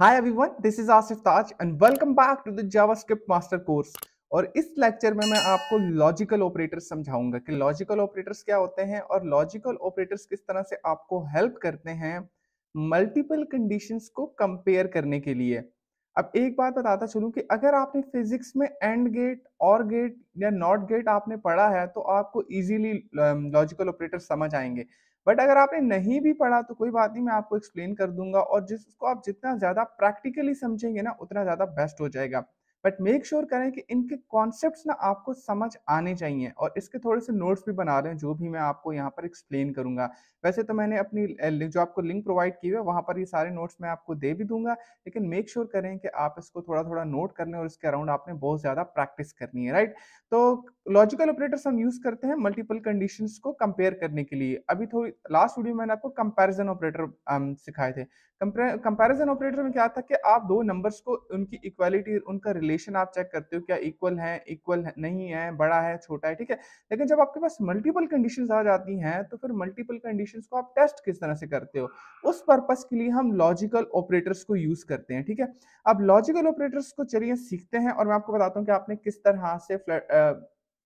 hi everyone this is Asif Taj and welcome back to the JavaScript master course और इस lecture में मैं आपको लॉजिकल ऑपरेटर्स समझाऊंगा कि लॉजिकल ऑपरेटर्स क्या होते हैं और लॉजिकल ऑपरेटर्स किस तरह से आपको हेल्प करते हैं मल्टीपल कंडीशंस को कंपेयर करने के लिए अब एक बात बताता चलूँ कि अगर आपने फिजिक्स में एंड गेट और गेट या नॉट गेट आपने पढ़ा है तो आपको इजीली लॉजिकल ऑपरेटर समझ आएंगे बट अगर आपने नहीं भी पढ़ा तो कोई बात नहीं मैं आपको एक्सप्लेन कर दूंगा और जिसको आप जितना ज़्यादा प्रैक्टिकली समझेंगे ना उतना ज़्यादा बेस्ट हो जाएगा बट मेक श्योर करें कि इनके कॉन्सेप्ट ना आपको समझ आने चाहिए और इसके थोड़े से नोट्स भी बना रहे हैं जो भी मैं आपको यहाँ पर एक्सप्लेन करूंगा वैसे तो मैंने अपनी जो आपको लिंक प्रोवाइड की है वहां पर ये सारे नोट्स मैं आपको दे भी दूंगा लेकिन मेक श्योर sure करें कि आप इसको थोड़ा थोड़ा नोट कर लें और इसके अराउंड आपने बहुत ज़्यादा प्रैक्टिस करनी है राइट तो लॉजिकल ऑपरेटर्स हम यूज़ करते हैं मल्टीपल कंडीशन को कंपेयर करने के लिए अभी थोड़ी लास्ट वीडियो मैंने आपको कंपेरिजन ऑपरेटर सिखाए थे कंपेरिजन ऑपरेटर में क्या था कि आप दो नंबर्स को उनकी इक्वालिटी उनका रिलेशन आप चेक करते हो क्या इक्वल है इक्वल नहीं है बड़ा है छोटा है ठीक है लेकिन जब आपके पास मल्टीपल कंडीशन आ जाती हैं तो फिर मल्टीपल कंडीशन को आप टेस्ट किस तरह से करते हो उस पर्पज के लिए हम लॉजिकल ऑपरेटर्स को यूज करते हैं ठीक है अब लॉजिकल ऑपरेटर्स को चलिए सीखते हैं और मैं आपको बताता हूँ कि आपने किस तरह से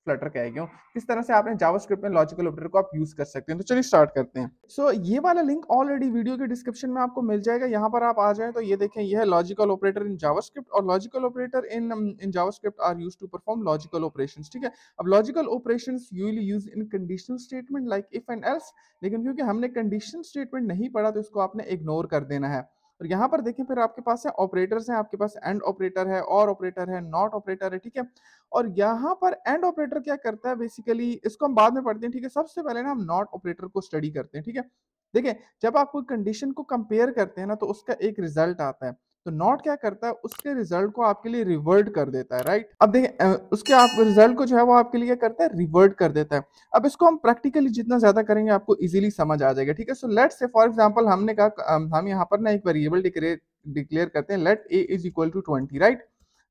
फ्लटर कह है क्यों किस तरह से आपने जावास्क्रिप्ट में लॉजिकल ऑपरेटर को आप यूज कर सकते हैं तो चलिए स्टार्ट करते हैं सो so, ये वाला लिंक ऑलरेडी वीडियो के डिस्क्रिप्शन में आपको मिल जाएगा यहाँ पर आप आ जाए तो ये देखें यह है लॉजिकल ऑपरेटर इन जावास्क्रिप्ट और logical operator in in JavaScript are used to perform logical operation ठीक है अब logical operation used in conditional statement like if and else लेकिन क्योंकि हमने कंडीशन स्टेटमेंट नहीं पढ़ा तो इसको आपने इग्नोर कर देना है और यहाँ पर देखें फिर आपके पास है ऑपरेटर्स हैं आपके पास एंड ऑपरेटर है और ऑपरेटर है नॉट ऑपरेटर है ठीक है और यहाँ पर एंड ऑपरेटर क्या करता है बेसिकली इसको हम बाद में पढ़ते हैं ठीक है सबसे पहले ना हम नॉट ऑपरेटर को स्टडी करते हैं ठीक है देखें जब आप कोई कंडीशन को कंपेयर करते हैं ना तो उसका एक रिजल्ट आता है तो नॉट क्या करता है उसके रिजल्ट को आपके लिए रिवर्ट कर देता है राइट अब देखिए उसके आप रिजल्ट को जो है वो आपके लिए करता है रिवर्ट कर देता है अब इसको हम प्रैक्टिकली जितना ज्यादा करेंगे आपको इजीली समझ आ जाएगा ठीक है so let's say for example हमने कहा हम यहाँ पर ना एक वेरिएबल डिक्लेयर करते हैं let A is equal to twenty right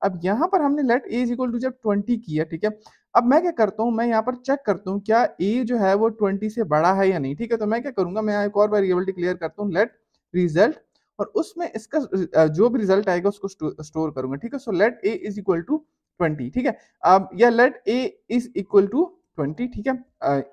अब यहाँ पर हमने let A is equal to जब ट्वेंटी किया ठीक है अब मैं क्या करता हूँ मैं यहाँ पर चेक करता हूँ क्या ए जो है वो ट्वेंटी से बड़ा है या नहीं ठीक है तो मैं क्या करूंगा मैं एक और वेरिएबल डिक्लेयर करता हूँ लेट रिजल्ट और उसमें इसका जो भी रिजल्ट आएगा उसको स्टोर करूंगा ठीक है so let A is equal to twenty ठीक है अब या let A is equal to twenty ठीक है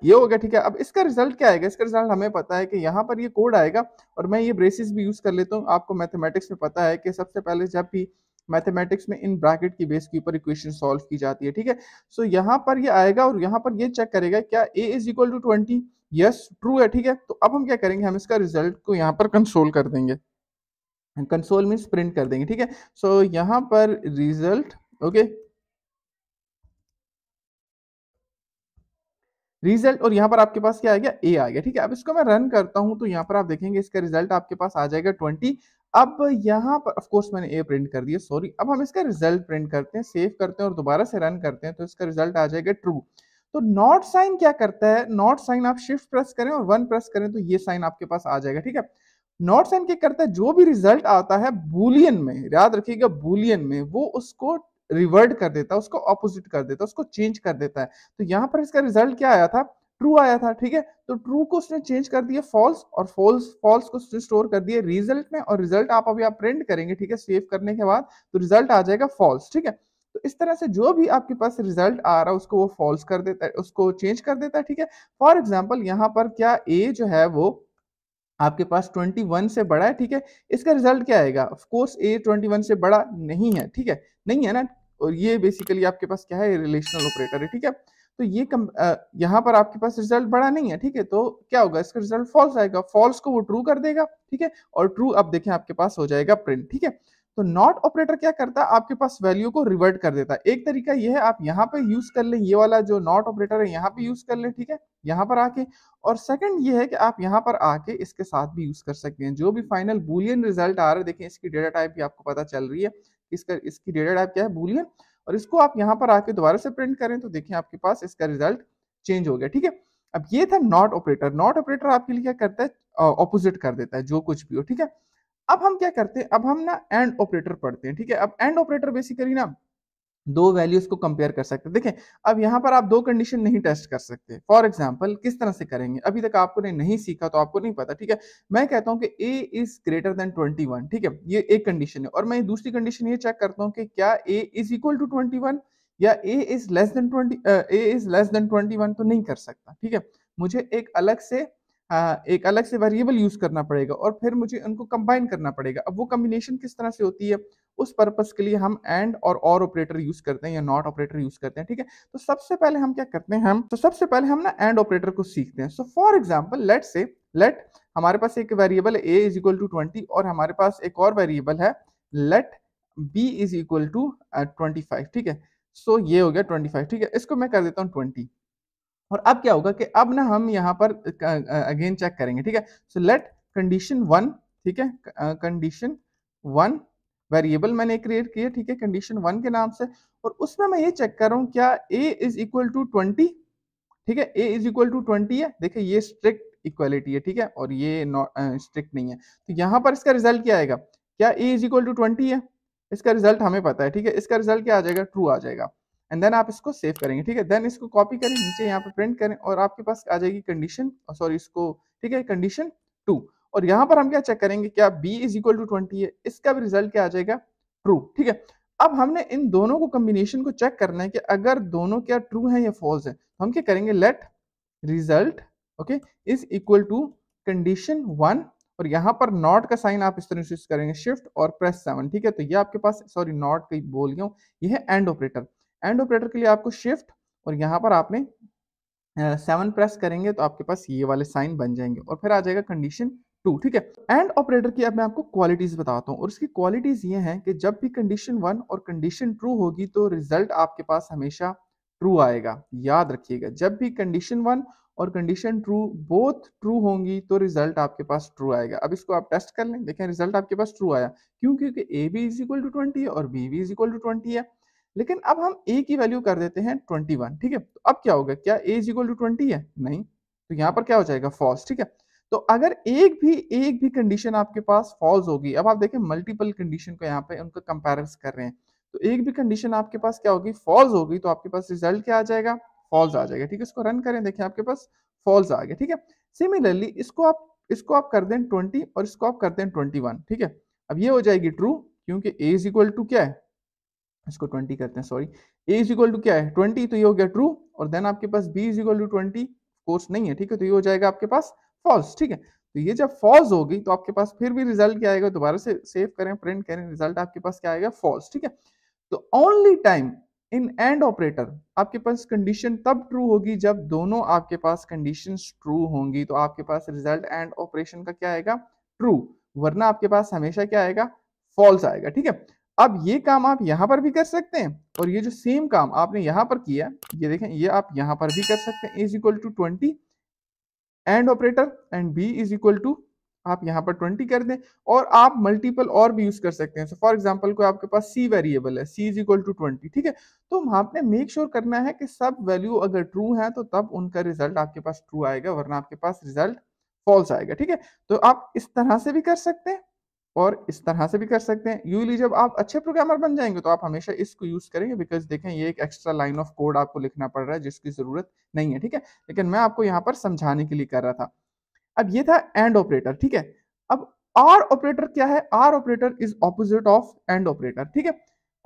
ये हो गया ठीक है अब इसका रिजल्ट क्या आएगा इसका रिजल्ट हमें पता है कि यहाँ पर ये कोड आएगा और मैं ये ब्रेसिस भी यूज कर लेता हूँ आपको मैथमेटिक्स में पता है कि सबसे पहले जब भी मैथमेटिक्स में इन ब्रैकेट की बेस के ऊपर इक्वेशन सॉल्व की जाती है ठीक है सो यहाँ पर ये आएगा और यहाँ पर ये चेक करेगा क्या A is equal to twenty yes true है ठीक है तो अब हम क्या करेंगे हम इसका रिजल्ट को यहाँ पर कंसोल कर देंगे कंसोल मीन्स प्रिंट कर देंगे ठीक है सो so, यहां पर रिजल्ट ओके रिजल्ट और यहां पर आपके पास क्या आ गया ए आ गया ठीक है अब इसको मैं रन करता हूं तो यहां पर आप देखेंगे इसका रिजल्ट आपके पास आ जाएगा ट्वेंटी अब यहां पर ऑफ कोर्स मैंने ए प्रिंट कर दिया सॉरी अब हम इसका रिजल्ट प्रिंट करते हैं सेव करते हैं और दोबारा से रन करते हैं तो इसका रिजल्ट आ जाएगा ट्रू तो नॉट साइन क्या करता है नॉट साइन आप शिफ्ट प्रेस करें और वन प्रेस करें तो ये साइन आपके पास आ जाएगा ठीक है नॉट सेंड के करता है जो भी रिजल्ट आता है बुलियन में याद रखिएगा बुलियन में वो उसको रिवर्ट कर देता है उसको ऑपोजिट कर देता है उसको चेंज कर देता है तो यहाँ पर इसका रिजल्ट क्या आया था ट्रू आया था ठीक है तो ट्रू को उसने चेंज कर दिया फॉल्स और फॉल्स फॉल्स को उसने स्टोर कर दिया रिजल्ट में और रिजल्ट आप अभी आप प्रिंट करेंगे ठीक है सेव करने के बाद तो रिजल्ट आ जाएगा फॉल्स ठीक है तो इस तरह से जो भी आपके पास रिजल्ट आ रहा है उसको वो फॉल्स कर देता है उसको चेंज कर देता है ठीक है फॉर एग्जाम्पल यहाँ पर क्या ए जो है वो आपके पास 21 से बड़ा है ठीक है इसका रिजल्ट क्या आएगा ऑफकोर्स ए 21 से बड़ा नहीं है ठीक है नहीं है ना और ये बेसिकली आपके पास क्या है रिलेशनल ऑपरेटर है ठीक है तो ये कम यहाँ पर आपके पास रिजल्ट बड़ा नहीं है ठीक है तो क्या होगा इसका रिजल्ट फॉल्स आएगा फॉल्स को वो ट्रू कर देगा ठीक है और ट्रू अब देखें आपके पास हो जाएगा प्रिंट ठीक है तो नॉट ऑपरेटर क्या करता है आपके पास वैल्यू को रिवर्ट कर देता है एक तरीका यह है आप यहाँ पे यूज कर लें ये वाला जो नॉट ऑपरेटर है यहाँ पे यूज कर लें ठीक है यहाँ पर आके और सेकंड ये है कि आप यहाँ पर आके इसके साथ भी यूज कर सकते हैं जो भी फाइनल बुलियन रिजल्ट आ रहा है देखें इसकी डेटा टाइप भी आपको पता चल रही है इसका इसकी डेटा टाइप क्या है बुलियन और इसको आप यहाँ पर आके दोबारा से प्रिंट करें तो देखें आपके पास इसका रिजल्ट चेंज हो गया ठीक है अब ये था नॉट ऑपरेटर नॉट ऑपरेटर आपके लिए क्या करता है ऑपोजिट कर देता है जो कुछ भी हो ठीक है अब हम क्या करते हैं अब हम ना एंड ऑपरेटर पढ़ते हैं ठीक है अब एंड ऑपरेटर बेसिकली ना दो वैल्यूज को कंपेयर कर सकते हैं देखें अब यहाँ पर आप दो कंडीशन नहीं टेस्ट कर सकते फॉर एग्जाम्पल किस तरह से करेंगे अभी तक आपको ने नहीं सीखा तो आपको नहीं पता ठीक है मैं कहता हूँ कि A is greater than twenty one ठीक है ये एक कंडीशन है और मैं दूसरी कंडीशन ये चेक करता हूँ कि क्या A is equal to twenty one या A is less than twenty A is less than twenty one तो नहीं कर सकता ठीक है मुझे एक अलग से हाँ, एक अलग से वेरिएबल यूज करना पड़ेगा और फिर मुझे उनको कंबाइन करना पड़ेगा अब वो कम्बिनेशन किस तरह से होती है उस पर्पस के लिए हम एंड और और ऑपरेटर यूज करते हैं या नॉट ऑपरेटर यूज करते हैं ठीक है तो सबसे पहले हम क्या करते हैं हम तो सबसे पहले हम ना एंड ऑपरेटर को सीखते हैं so for example let say let हमारे पास एक variable A is equal to twenty और हमारे पास एक और वेरिएबल है let B is equal to twenty five ठीक है सो so, ये हो गया ट्वेंटी फाइव ठीक है इसको मैं कर देता हूँ ट्वेंटी और अब क्या होगा कि अब ना हम यहाँ पर अगेन चेक करेंगे ठीक है सो लेट कंडीशन वन ठीक है कंडीशन वन वेरिएबल मैंने क्रिएट किया ठीक है कंडीशन वन के नाम से और उसमें मैं ये चेक कर रहा हूँ क्या A is equal to twenty ठीक है A is equal to twenty है देखिए ये स्ट्रिक्ट इक्वालिटी है ठीक है और ये स्ट्रिक्ट नहीं है तो यहाँ पर इसका रिजल्ट क्या आएगा क्या A is equal to twenty है इसका रिजल्ट हमें पता है ठीक है इसका रिजल्ट क्या आ जाएगा ट्रू आ जाएगा एंड देन आप इसको सेव करेंगे ठीक है देन इसको कॉपी करें नीचे यहाँ पे प्रिंट करें और आपके पास आ जाएगी कंडीशन सॉरी इसको ठीक है कंडीशन टू और यहाँ पर हम क्या चेक करेंगे क्या B is equal to twenty है इसका भी रिजल्ट क्या आ जाएगा ट्रू ठीक है अब हमने इन दोनों को कम्बिनेशन को चेक करना है कि अगर दोनों क्या ट्रू है या फॉल्स है तो हम क्या करेंगे let result okay is equal to condition one और यहाँ पर नॉट का साइन आप इस तरह से करेंगे शिफ्ट और प्रेस सेवन ठीक है तो ये आपके पास सॉरी नॉट कहीं बोल गया हूँ ये है एंड ऑपरेटर एंड ऑपरेटर के लिए आपको शिफ्ट और यहाँ पर आपने सेवन प्रेस करेंगे तो आपके पास ये वाले साइन बन जाएंगे और फिर आ जाएगा कंडीशन टू ठीक है एंड ऑपरेटर की अब मैं आपको क्वालिटीज बताता हूँ और उसकी क्वालिटीज ये हैं कि जब भी कंडीशन वन और कंडीशन ट्रू होगी तो रिजल्ट आपके पास हमेशा ट्रू आएगा याद रखिएगा जब भी कंडीशन वन और कंडीशन ट्रू बोथ ट्रू होंगी तो रिजल्ट आपके पास ट्रू आएगा अब इसको आप टेस्ट कर लें देखें रिजल्ट आपके पास ट्रू आया क्यों क्योंकि A B is equal to twenty है और बी भी इज इक्वल टू ट्वेंटी है लेकिन अब हम ए की वैल्यू कर देते हैं ट्वेंटी वन ठीक है तो अब क्या होगा क्या A is equal to twenty है नहीं तो यहाँ पर क्या हो जाएगा फॉल्स ठीक है तो अगर एक भी एक भी कंडीशन आपके पास फॉल्स होगी अब आप देखें मल्टीपल कंडीशन को यहाँ पे उनको कंपेरिज कर रहे हैं तो एक भी कंडीशन आपके पास क्या होगी फॉल्स होगी तो आपके पास रिजल्ट क्या आ जाएगा फॉल्स आ जाएगा ठीक है इसको रन करें देखें आपके पास फॉल्स आ गया ठीक है सिमिलरली इसको आप इसको आप कर दें ट्वेंटी और इसको आप कर दें ट्वेंटी वन ठीक है अब ये हो जाएगी ट्रू क्योंकि ए इज इक्वल टू क्या है इसको 20 करते हैं sorry A is equal to क्या है ट्वेंटी तो ये हो गया ट्रू और देन आपके पास B is equal to twenty course नहीं है ठीक है तो ये हो जाएगा आपके पास फॉल्स ठीक है तो ये जब फॉल्स होगी तो आपके पास फिर भी रिजल्ट क्या आएगा दोबारा से सेव करें प्रिंट करें रिजल्ट आपके पास क्या आएगा फॉल्स ठीक है तो only time in and operator आपके पास कंडीशन तब ट्रू होगी जब दोनों आपके पास कंडीशन ट्रू होंगी तो आपके पास रिजल्ट एंड ऑपरेशन का क्या आएगा ट्रू वरना आपके पास हमेशा क्या आएगा फॉल्स आएगा ठीक है अब ये काम आप यहाँ पर भी कर सकते हैं और ये जो सेम काम आपने यहाँ पर किया ये देखें ये आप यहाँ पर भी कर सकते हैं is equal to twenty and operator and B is equal to आप यहाँ पर ट्वेंटी कर दें और आप मल्टीपल और भी यूज कर सकते हैं सो फॉर एग्जाम्पल को आपके पास सी वेरिएबल है C is equal to twenty ठीक है तो आपने मेक श्योर sure करना है कि सब वैल्यू अगर ट्रू है तो तब उनका रिजल्ट आपके पास ट्रू आएगा वरना आपके पास रिजल्ट फॉल्स आएगा ठीक है तो आप इस तरह से भी कर सकते हैं और इस तरह से भी कर सकते हैं यूजली जब आप अच्छे प्रोग्रामर बन जाएंगे तो आप हमेशा इसको यूज करेंगे बिकॉज देखें ये एक एक्स्ट्रा लाइन ऑफ कोड आपको लिखना पड़ रहा है जिसकी जरूरत नहीं है ठीक है लेकिन मैं आपको यहाँ पर समझाने के लिए कर रहा था अब ये था एंड ऑपरेटर ठीक है अब आर ऑपरेटर क्या है or operator is opposite of and operator ठीक है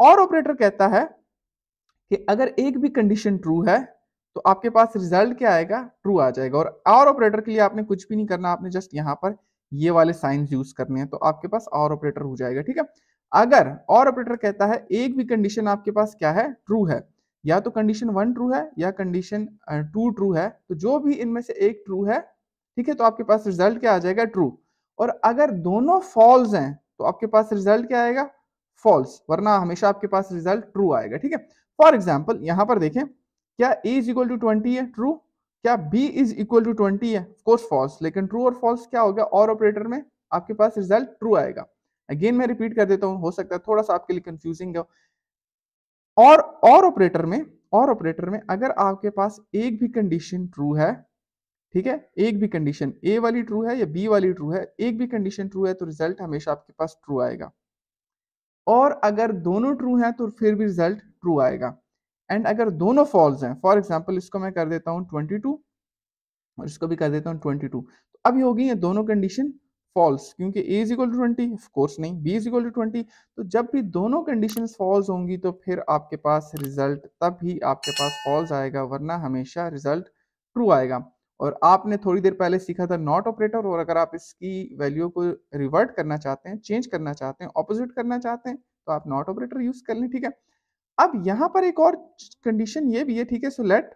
और ऑपरेटर कहता है कि अगर एक भी कंडीशन ट्रू है तो आपके पास रिजल्ट क्या आएगा ट्रू आ जाएगा और आर ऑपरेटर के लिए आपने कुछ भी नहीं करना आपने जस्ट यहाँ पर ये वाले साइंस यूज करने हैं तो आपके पास और ऑपरेटर हो जाएगा ठीक है अगर और ऑपरेटर कहता है एक भी कंडीशन आपके पास क्या है ट्रू है या तो कंडीशन वन ट्रू है या कंडीशन टू ट्रू है तो जो भी इनमें से एक ट्रू है ठीक है तो आपके पास रिजल्ट क्या आ जाएगा ट्रू और अगर दोनों फॉल्स हैं तो आपके पास रिजल्ट क्या आएगा फॉल्स वरना हमेशा आपके पास रिजल्ट ट्रू आएगा ठीक है फॉर एग्जाम्पल यहां पर देखें क्या A is equal to twenty है ट्रू क्या b is equal to twenty है कोर्स फॉल्स लेकिन ट्रू और फॉल्स क्या हो गया और ऑपरेटर में आपके पास रिजल्ट ट्रू आएगा अगेन मैं रिपीट कर देता हूं हो सकता है थोड़ा सा आपके लिए कंफ्यूजिंग है और और ऑपरेटर में और ऑपरेटर में अगर आपके पास एक भी कंडीशन ट्रू है ठीक है एक भी कंडीशन ए वाली ट्रू है या बी वाली ट्रू है एक भी कंडीशन ट्रू है तो रिजल्ट हमेशा आपके पास ट्रू आएगा और अगर दोनों ट्रू हैं तो फिर भी रिजल्ट ट्रू आएगा एंड अगर दोनों फॉल्स हैं फॉर एग्जाम्पल इसको मैं कर देता हूँ ट्वेंटी टू और इसको भी कर देता हूँ ट्वेंटी टू तो अभी होगी ये दोनों कंडीशन फॉल्स क्योंकि A is equal to twenty of course नहीं B is equal to twenty तो जब भी दोनों कंडीशन फॉल्स होंगी तो फिर आपके पास रिजल्ट तब ही आपके पास फॉल्स आएगा वरना हमेशा रिजल्ट ट्रू आएगा और आपने थोड़ी देर पहले सीखा था नॉट ऑपरेटर और अगर आप इसकी वैल्यू को रिवर्ट करना चाहते हैं चेंज करना चाहते हैं ऑपोजिट करना चाहते हैं तो आप नॉट ऑपरेटर यूज कर लें ठीक है अब यहां पर एक और कंडीशन ये भी है ठीक है so let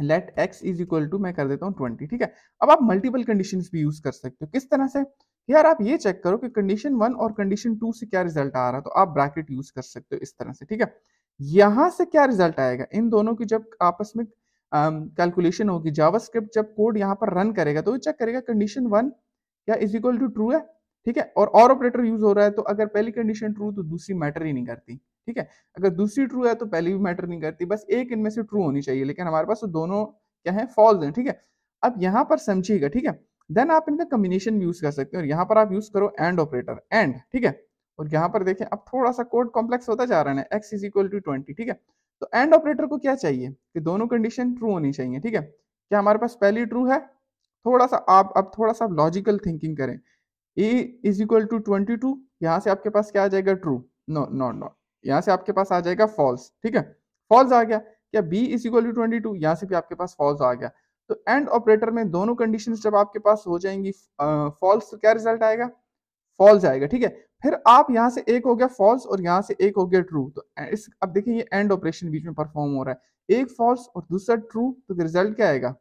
let x is equal to मैं कर देता हूँ ट्वेंटी ठीक है अब आप मल्टीपल कंडीशन भी यूज कर सकते हो किस तरह से यार आप ये चेक करो कि कंडीशन वन और कंडीशन टू से क्या रिजल्ट आ रहा है तो आप ब्रैकेट यूज कर सकते हो इस तरह से ठीक है यहां से क्या रिजल्ट आएगा इन दोनों की जब आपस में कैलकुलेशन होगी जावास्क्रिप्ट जब कोड यहाँ पर रन करेगा तो वो चेक करेगा कंडीशन वन क्या इज इक्वल टू ट्रू है ठीक है और ऑपरेटर यूज हो रहा है तो अगर पहली कंडीशन ट्रू तो दूसरी मैटर ही नहीं करती ठीक है अगर दूसरी ट्रू है तो पहली भी मैटर नहीं करती बस एक इनमें से ट्रू होनी चाहिए लेकिन हमारे पास तो दोनों क्या है फॉल्स हैं ठीक है अब यहाँ पर समझिएगा ठीक है देन आप इनका कम्बिनेशन यूज कर सकते हैं और यहाँ पर आप यूज करो एंड ऑपरेटर एंड ठीक है और यहाँ पर देखें अब थोड़ा सा कोड कॉम्प्लेक्स होता जा रहा है X is equal to twenty ठीक है तो एंड ऑपरेटर को क्या चाहिए कि दोनों कंडीशन ट्रू होनी चाहिए ठीक है क्या हमारे पास पहली ट्रू है थोड़ा सा आप अब थोड़ा सा लॉजिकल थिंकिंग करें A is equal to twenty two यहाँ से आपके पास क्या आ जाएगा ट्रू नो नॉट नॉट यहाँ से आपके पास आ जाएगा फॉल्स ठीक है फॉल्स आ गया क्या B is equal to twenty two यहाँ से भी आपके पास फॉल्स आ गया तो एंड ऑपरेटर में दोनों कंडीशन जब आपके पास हो जाएंगी फॉल्स तो क्या रिजल्ट आएगा फॉल्स आएगा ठीक है फिर आप यहाँ से एक हो गया फॉल्स और यहाँ से एक हो गया ट्रू तो इस अब देखिए ये एंड ऑपरेशन बीच में परफॉर्म हो रहा है एक फॉल्स और दूसरा ट्रू तो रिजल्ट क्या आएगा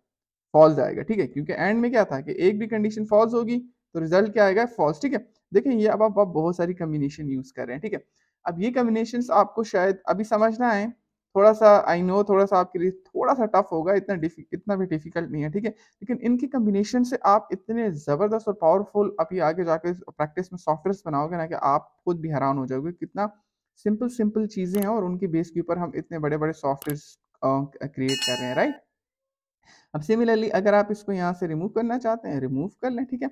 फॉल्स आएगा ठीक है क्योंकि एंड में क्या था कि एक भी कंडीशन फॉल्स होगी तो रिजल्ट क्या आएगा फॉल्स ठीक है देखें ये अब आप बहुत सारी कम्बिनेशन यूज कर रहे हैं ठीक है अब ये कम्बिनेशन आपको शायद अभी समझना है थोड़ा सा आई नो थोड़ा सा आपके लिए थोड़ा सा टफ होगा इतना इतना भी डिफिकल्ट नहीं है ठीक है लेकिन इनके कम्बिनेशन से आप इतने ज़बरदस्त और पावरफुल अभी आगे जाकर प्रैक्टिस में सॉफ्टवेयर बनाओगे ना कि आप खुद भी हैरान हो जाओगे कितना सिंपल सिंपल चीज़ें हैं और उनके बेस के ऊपर हम इतने बड़े बड़े सॉफ्टवेयर क्रिएट कर रहे हैं राइट अब सिमिलरली अगर आप इसको यहाँ से रिमूव करना चाहते हैं रिमूव कर लें ठीक है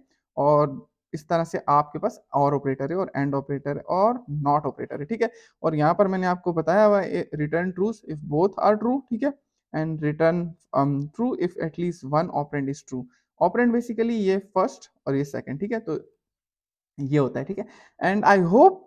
और इस तरह से आपके पास और ऑपरेटर है और एंड ऑपरेटर है और नॉट ऑपरेटर है ठीक है और यहाँ पर मैंने आपको बताया हुआ है return trues if both are true ठीक है and return true if at least one operand is true operand basically ये फर्स्ट और ये सेकेंड ठीक है तो ये होता है ठीक है एंड आई होप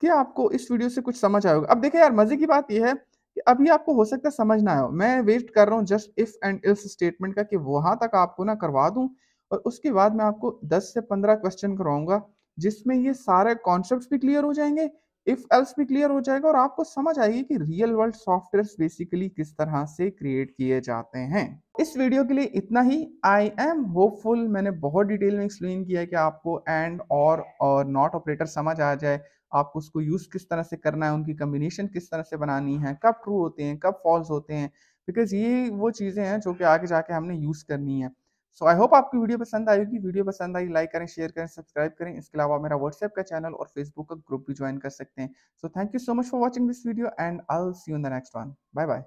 कि आपको इस वीडियो से कुछ समझ आएगा अब देखिए यार मजे की बात यह है कि अभी आपको हो सकता है समझ ना आयो मैं वेट कर रहा हूँ just if and if statement का कि वहां तक आपको ना करवा दूं और उसके बाद मैं आपको 10 से 15 क्वेश्चन कराऊंगा जिसमें ये सारे कॉन्सेप्ट भी क्लियर हो जाएंगे इफ एल्स भी क्लियर हो जाएगा और आपको समझ आएगी कि रियल वर्ल्ड सॉफ्टवेयर बेसिकली किस तरह से क्रिएट किए जाते हैं इस वीडियो के लिए इतना ही आई एम होपफुल मैंने बहुत डिटेल में एक्सप्लेन किया है कि आपको एंड और और नॉट ऑपरेटर समझ आ जाए आपको उसको यूज किस तरह से करना है उनकी कम्बिनेशन किस तरह से बनानी है कब ट्रू होते हैं कब फॉल्स होते हैं बिकॉज ये वो चीज़ें हैं जो कि आगे जाके हमने यूज करनी है सो आई होप आपकी वीडियो पसंद आएगी वीडियो पसंद आई लाइक करें शेयर करें सब्सक्राइब करें इसके अलावा मेरा व्हाट्सएप का चैनल और फेसबुक का ग्रुप भी ज्वाइन कर सकते हैं so thank you so much for watching this video and I see you in the next one bye bye